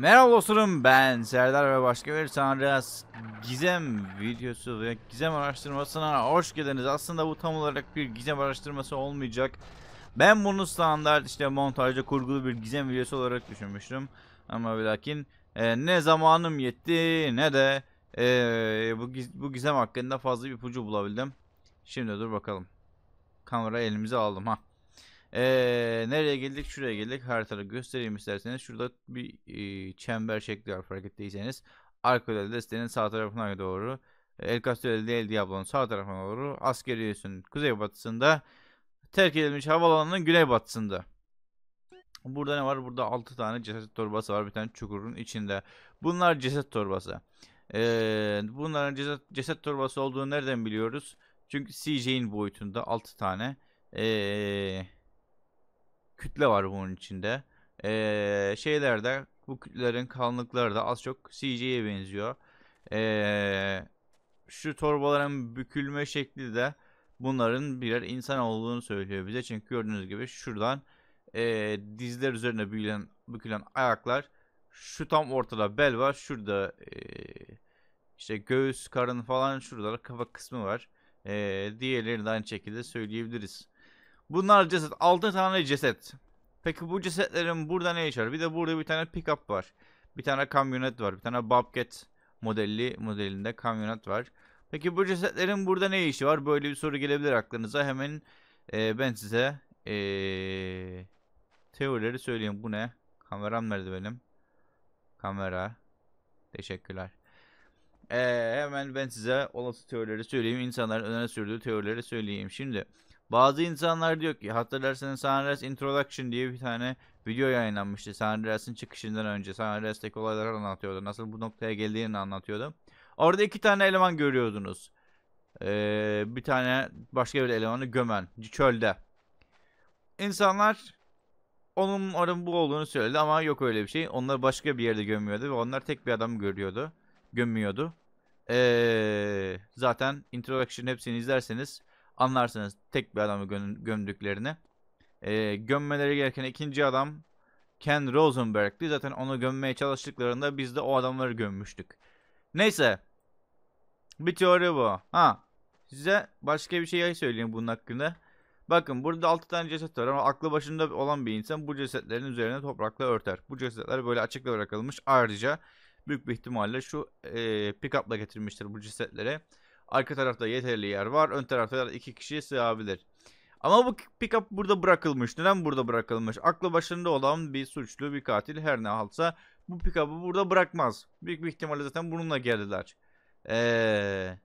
Merhaba dostlarım ben Serdar ve başka bir sanrıyaz gizem videosu ve gizem araştırmasına hoş geldiniz. Aslında bu tam olarak bir gizem araştırması olmayacak. Ben bunu standart işte montajda kurgulu bir gizem videosu olarak düşünmüştüm. Ama lakin e, ne zamanım yetti ne de e, bu, bu gizem hakkında fazla bir ipucu bulabildim. Şimdi dur bakalım. Kamera elimize aldım ha. Ee, nereye geldik? Şuraya geldik. Haritada göstereyim isterseniz. Şurada bir e, çember şekli var fark ettiyseniz. Arkadel'de destenin sağ tarafına doğru. El Castillo del Diablo'nun sağ tarafına doğru. Askeri üssün kuzeybatısında. Terk edilmiş havaalanının güneybatısında. Burada ne var? Burada 6 tane ceset torbası var. Bir tane çukurun içinde. Bunlar ceset torbası. Ee, bunların ceset, ceset torbası olduğunu nereden biliyoruz? Çünkü CJ'in boyutunda 6 tane. Eee kütle var bunun içinde. Ee, şeylerde bu kütlelerin kalınlıkları da az çok CG'ye benziyor. Ee, şu torbaların bükülme şekli de bunların birer insan olduğunu söylüyor bize. Çünkü gördüğünüz gibi şuradan e, dizler üzerine bükülen, bükülen ayaklar şu tam ortada bel var. Şurada e, işte göğüs, karın falan şurada kafa kısmı var. E, diğerlerini de aynı şekilde söyleyebiliriz. Bunlar ceset. 6 tane ceset. Peki bu cesetlerin burada ne işi var? Bir de burada bir tane pickup var. Bir tane kamyonet var. Bir tane Bobcat modeli modelinde kamyonet var. Peki bu cesetlerin burada ne işi var? Böyle bir soru gelebilir aklınıza. Hemen e, ben size e, teorileri söyleyeyim. Bu ne? Kameram nerede benim? Kamera. Teşekkürler. E, hemen ben size olası teorileri söyleyeyim. İnsanların öne sürdüğü teorileri söyleyeyim. Şimdi bazı insanlar diyor ki hatırlarsanız Sanrels Introduction diye bir tane video yayınlanmıştı. Sanrels'in çıkışından önce Sanrels'teki olayları anlatıyordu. Nasıl bu noktaya geldiğini anlatıyordu. Orada iki tane eleman görüyordunuz. Ee, bir tane başka bir elemanı gömen çölde. İnsanlar onun oranın bu olduğunu söyledi ama yok öyle bir şey. Onlar başka bir yerde gömüyordu ve onlar tek bir adamı görüyordu. Gömüyordu. Ee, zaten introduction hepsini izlerseniz Anlarsınız tek bir adamı göm gömdüklerini. E, gömmeleri gereken ikinci adam Ken Rosenberg'ti. Zaten onu gömmeye çalıştıklarında biz de o adamları gömmüştük. Neyse. Bir teori bu. Ha. Size başka bir şey söyleyeyim bunun hakkında. Bakın burada 6 tane ceset var ama aklı başında olan bir insan bu cesetlerin üzerine toprakla örter. Bu cesetler böyle açıkla bırakılmış. Ayrıca büyük bir ihtimalle şu e, pick-up'la getirmiştir bu cesetleri. Arka tarafta yeterli yer var. Ön tarafta da iki kişi sığabilir. Ama bu pickup burada bırakılmış. Neden burada bırakılmış? Aklı başında olan bir suçlu, bir katil her ne halsa bu pickup'ı burada bırakmaz. Büyük bir ihtimalle zaten bununla geldiler. Eee...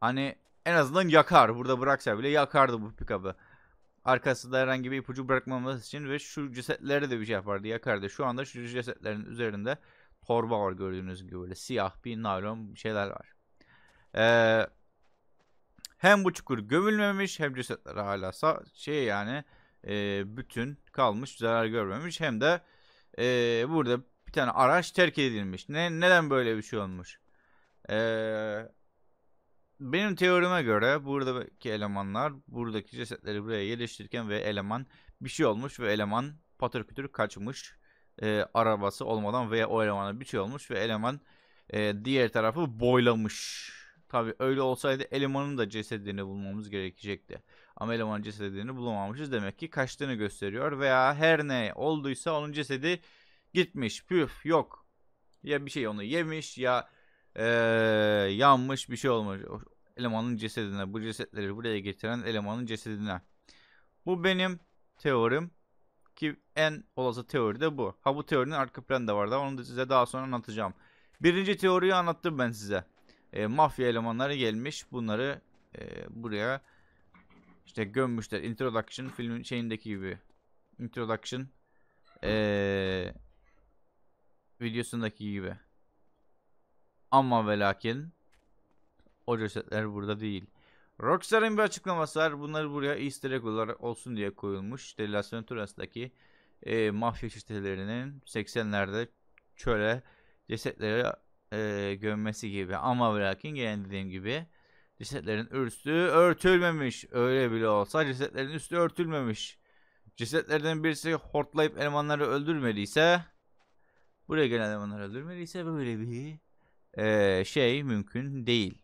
Hani en azından yakar. Burada bıraksa bile yakardı bu pickup'ı. Arkasında herhangi bir ipucu bırakmaması için ve şu cesetleri de bir şey yapardı yakardı. Şu anda şu cesetlerin üzerinde torba var gördüğünüz gibi böyle siyah bir naylon şeyler var. Ee, hem bu çukur gömülmemiş hem cesetler hala sağ, şey yani e, bütün kalmış zarar görmemiş hem de e, burada bir tane araç terk edilmiş. Ne, neden böyle bir şey olmuş? Ee, benim teorime göre buradaki elemanlar buradaki cesetleri buraya yerleştirirken ve eleman bir şey olmuş ve eleman patır kütür kaçmış. E, arabası olmadan veya o elemana bir şey olmuş ve eleman e, diğer tarafı boylamış. Tabi öyle olsaydı elemanın da cesedini bulmamız gerekecekti. Ama elemanın cesedini bulamamışız. Demek ki kaçtığını gösteriyor. Veya her ne olduysa onun cesedi gitmiş. Püf yok. Ya bir şey onu yemiş ya ee, yanmış bir şey olmuş. Elemanın cesedine bu cesetleri buraya getiren elemanın cesedine. Bu benim teorim. Ki en olası teori de bu. Ha bu teorinin arka planı da var da onu da size daha sonra anlatacağım. Birinci teoriyi anlattım ben size e, mafya elemanları gelmiş. Bunları e, buraya işte gömmüşler. Introduction filmin şeyindeki gibi. Introduction e, videosundaki gibi. Ama ve lakin o cesetler burada değil. Rockstar'ın bir açıklaması var. Bunları buraya easter egg olarak olsun diye koyulmuş. İşte Las Venturas'taki e, mafya çetelerinin 80'lerde çöle cesetleri e, gömmesi gibi. Ama ve lakin gene dediğim gibi cesetlerin üstü örtülmemiş. Öyle bile olsa cesetlerin üstü örtülmemiş. Cesetlerden birisi hortlayıp elemanları öldürmediyse buraya gelen elemanları öldürmediyse böyle bir e, şey mümkün değil.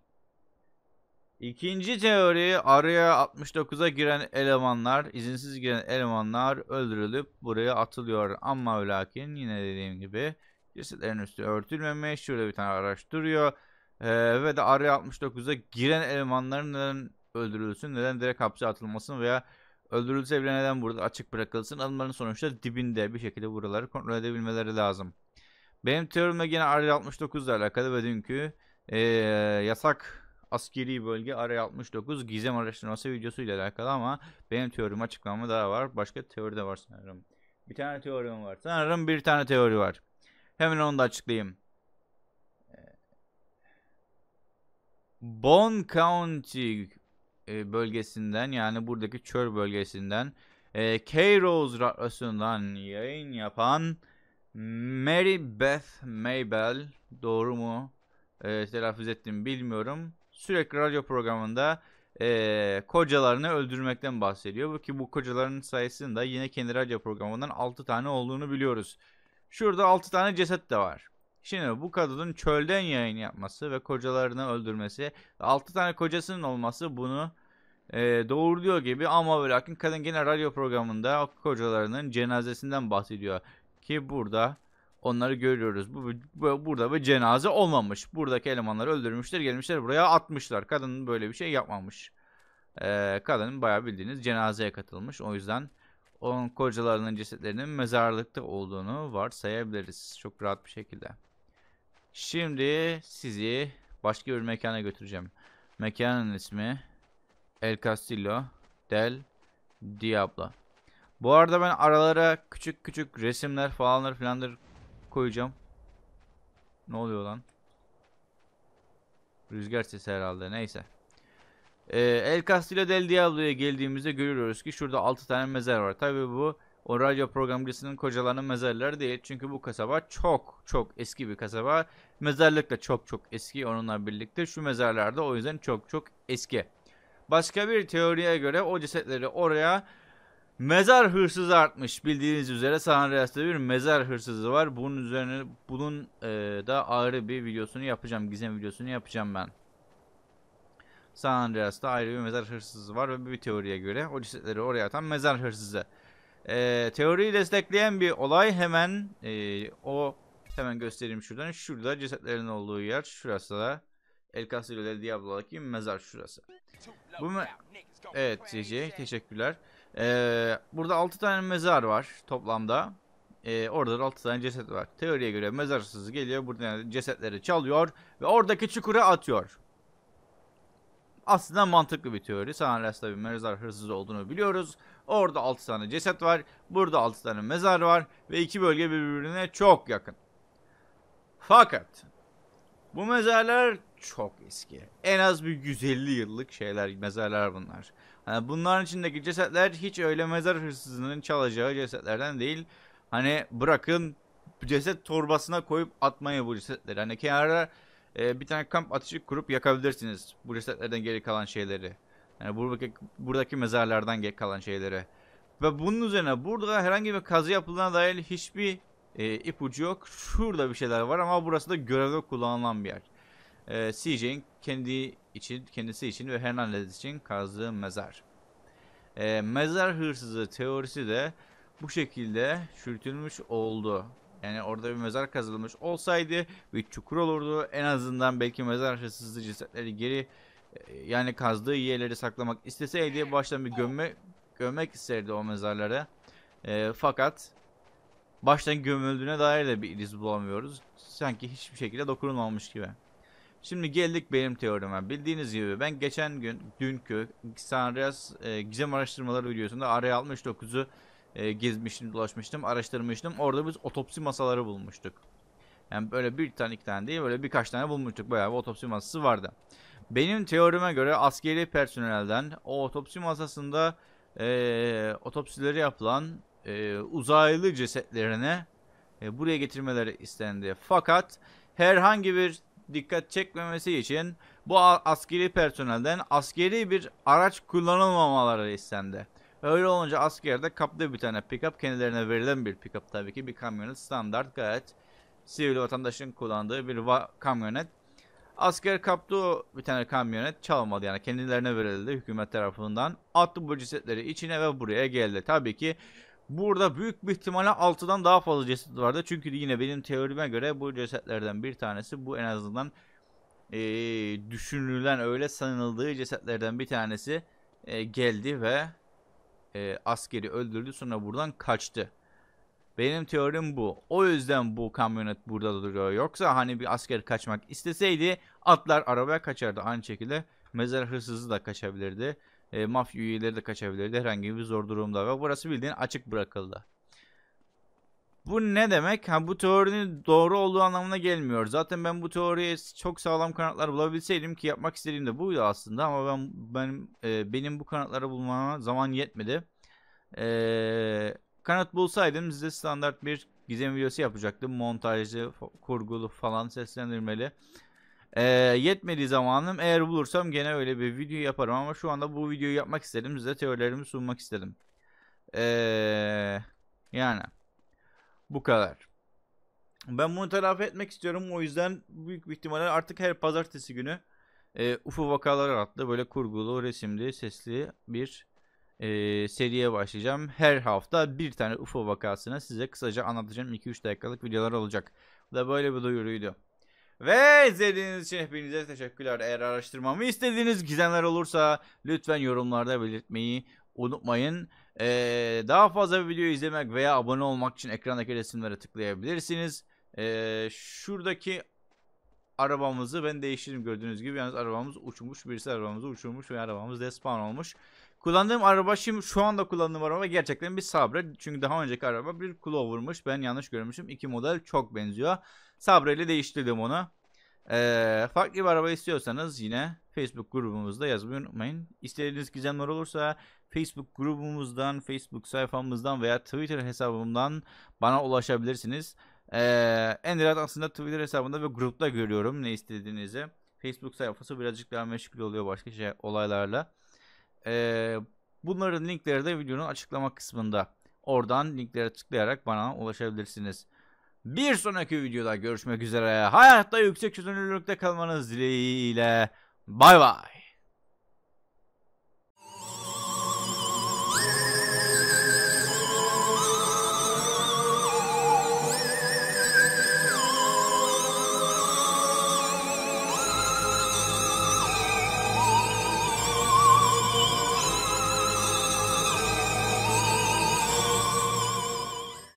İkinci teori araya 69'a giren elemanlar, izinsiz giren elemanlar öldürülüp buraya atılıyor. Ama lakin yine dediğim gibi Cesetlerin üstü örtülmemiş. Şurada bir tane araç duruyor. Ee, ve de R69'a giren elemanların neden öldürülsün, neden direkt hapse atılmasın veya öldürülse bile neden burada açık bırakılsın. Adımların sonuçta dibinde bir şekilde buraları kontrol edebilmeleri lazım. Benim teorimle yine R69 ile alakalı ve dünkü ee, yasak askeri bölge araya 69 gizem araştırması videosu ile alakalı ama benim teorim açıklama daha var. Başka teori de var sanırım. Bir tane teorim var. Sanırım bir tane teori var. Hemen onu da açıklayayım. Bon County e, bölgesinden yani buradaki çöl bölgesinden e, K-Rose radyosundan yayın yapan Mary Beth Maybell doğru mu e, telaffuz ettim bilmiyorum. Sürekli radyo programında e, kocalarını öldürmekten bahsediyor. Bu ki bu kocaların sayısında yine kendi radyo programından 6 tane olduğunu biliyoruz. Şurada 6 tane ceset de var. Şimdi bu kadının çölden yayın yapması ve kocalarını öldürmesi, 6 tane kocasının olması bunu e, doğruluyor gibi ama ve lakin kadın gene radyo programında kocalarının cenazesinden bahsediyor. Ki burada onları görüyoruz. Bu, bu burada bir cenaze olmamış. Buradaki elemanları öldürmüşler, gelmişler buraya atmışlar. Kadın böyle bir şey yapmamış. E, kadın bayağı bildiğiniz cenazeye katılmış. O yüzden onun kocalarının cesetlerinin mezarlıkta olduğunu varsayabiliriz. Çok rahat bir şekilde. Şimdi sizi başka bir mekana götüreceğim. Mekanın ismi El Castillo del Diablo. Bu arada ben aralara küçük küçük resimler falanlar filanlar koyacağım. Ne oluyor lan? Rüzgar sesi herhalde neyse. E, El Castillo del Diablo'ya geldiğimizde görüyoruz ki şurada 6 tane mezar var. Tabi bu o radyo programcısının kocalarının mezarları değil. Çünkü bu kasaba çok çok eski bir kasaba. Mezarlık da çok çok eski onunla birlikte. Şu mezarlar da o yüzden çok çok eski. Başka bir teoriye göre o cesetleri oraya mezar hırsızı artmış. Bildiğiniz üzere San Andreas'ta bir mezar hırsızı var. Bunun üzerine bunun e, da ayrı bir videosunu yapacağım. Gizem videosunu yapacağım ben. San Andreas'ta ayrı bir mezar hırsızı var ve bir teoriye göre o cesetleri oraya atan mezar hırsızı. E, teoriyi destekleyen bir olay hemen e, o hemen göstereyim şuradan. Şurada cesetlerin olduğu yer. Şurası da El Castillo del Diablo'daki mezar şurası. Bu me evet TC teşekkürler. Ee, burada 6 tane mezar var toplamda. Ee, orada da 6 tane ceset var. Teoriye göre mezar hırsızı geliyor buradan cesetleri çalıyor ve oradaki çukura atıyor. Aslında mantıklı bir teori. San Andreas tabi mezar hırsız olduğunu biliyoruz. Orada 6 tane ceset var. Burada 6 tane mezar var. Ve iki bölge birbirine çok yakın. Fakat bu mezarlar çok eski. En az bir 150 yıllık şeyler, mezarlar bunlar. Hani bunların içindeki cesetler hiç öyle mezar hırsızının çalacağı cesetlerden değil. Hani bırakın ceset torbasına koyup atmaya bu cesetleri. Hani kenara e, bir tane kamp ateşi kurup yakabilirsiniz. Bu resetlerden geri kalan şeyleri. Yani buradaki, buradaki mezarlardan geri kalan şeyleri. Ve bunun üzerine burada herhangi bir kazı yapıldığına dair hiçbir e, ipucu yok. Şurada bir şeyler var ama burası da görevde kullanılan bir yer. E, ee, CJ'in kendi için, kendisi için ve Hernandez için kazdığı mezar. E, mezar hırsızı teorisi de bu şekilde çürütülmüş oldu. Yani orada bir mezar kazılmış olsaydı bir çukur olurdu. En azından belki mezar aşağısı cesetleri geri e, yani kazdığı yerleri saklamak isteseydi baştan bir gömme gömmek isterdi o mezarlara. E, fakat baştan gömüldüğüne dair de bir iz bulamıyoruz. Sanki hiçbir şekilde dokunulmamış gibi. Şimdi geldik benim teorime. Bildiğiniz gibi ben geçen gün dünkü Sanrias e, gizem araştırmaları videosunda Area 69'u e, gezmiştim, dolaşmıştım, araştırmıştım. Orada biz otopsi masaları bulmuştuk. Yani böyle bir tane iki tane değil böyle birkaç tane bulmuştuk. Bayağı bir otopsi masası vardı. Benim teorime göre askeri personelden o otopsi masasında e, otopsileri yapılan e, uzaylı cesetlerini e, buraya getirmeleri istendi. Fakat herhangi bir dikkat çekmemesi için bu askeri personelden askeri bir araç kullanılmamaları istendi öyle olunca askerde kaplı bir tane pickup kendilerine verilen bir pickup tabii ki bir kamyonet standart gayet sivil vatandaşın kullandığı bir kamyonet. Asker kaptı bir tane kamyonet çalmadı yani kendilerine verildi hükümet tarafından. Attı bu cesetleri içine ve buraya geldi. Tabii ki burada büyük bir ihtimalle 6'dan daha fazla ceset vardı. Çünkü yine benim teorime göre bu cesetlerden bir tanesi bu en azından e, düşünülen öyle sanıldığı cesetlerden bir tanesi e, geldi ve e, askeri öldürdü sonra buradan kaçtı. Benim teorim bu. O yüzden bu kamyonet burada duruyor. Yoksa hani bir asker kaçmak isteseydi atlar arabaya kaçardı. Aynı şekilde mezar hırsızı da kaçabilirdi. E, mafya üyeleri de kaçabilirdi herhangi bir zor durumda. Ve burası bildiğin açık bırakıldı. Bu ne demek? Ha bu teorinin doğru olduğu anlamına gelmiyor. Zaten ben bu teoriye çok sağlam kanatlar bulabilseydim ki yapmak istediğim de buydu aslında ama ben benim e, benim bu kanatları bulmama zaman yetmedi. E, kanat bulsaydım size standart bir gizem videosu yapacaktım. Montajlı, kurgulu falan seslendirmeli. E, yetmediği zamanım eğer bulursam gene öyle bir video yaparım ama şu anda bu videoyu yapmak istedim. Size teorilerimi sunmak istedim. E, yani bu kadar. Ben bunu telafi etmek istiyorum. O yüzden büyük bir ihtimalle artık her pazartesi günü e, UFO Vakaları adlı böyle kurgulu, resimli, sesli bir e, seriye başlayacağım. Her hafta bir tane UFO vakasını size kısaca anlatacağım. 2-3 dakikalık videolar olacak. Bu da böyle bir duyuruydu. Ve izlediğiniz için hepinize teşekkürler. Eğer araştırmamı istediğiniz gizemler olursa lütfen yorumlarda belirtmeyi unutmayın. Ee, daha fazla video izlemek veya abone olmak için ekrandaki resimlere tıklayabilirsiniz. Ee, şuradaki arabamızı ben değiştirdim gördüğünüz gibi. Yalnız arabamız uçmuş. Birisi arabamızı uçurmuş ve arabamız despan olmuş. Kullandığım araba şimdi şu anda kullandığım araba gerçekten bir sabre. Çünkü daha önceki araba bir Clover'mış. Ben yanlış görmüşüm. İki model çok benziyor. Sabre ile değiştirdim onu. Ee, farklı bir araba istiyorsanız yine Facebook grubumuzda yazmayı unutmayın. İstediğiniz gizemler olursa Facebook grubumuzdan, Facebook sayfamızdan veya Twitter hesabımdan bana ulaşabilirsiniz. Ee, en rahat aslında Twitter hesabında ve grupta görüyorum ne istediğinizi. Facebook sayfası birazcık daha meşgul oluyor başka şey olaylarla. Ee, bunların linkleri de videonun açıklama kısmında. Oradan linklere tıklayarak bana ulaşabilirsiniz. Bir sonraki videoda görüşmek üzere. Hayatta yüksek çözünürlükte kalmanız dileğiyle. Bay bay.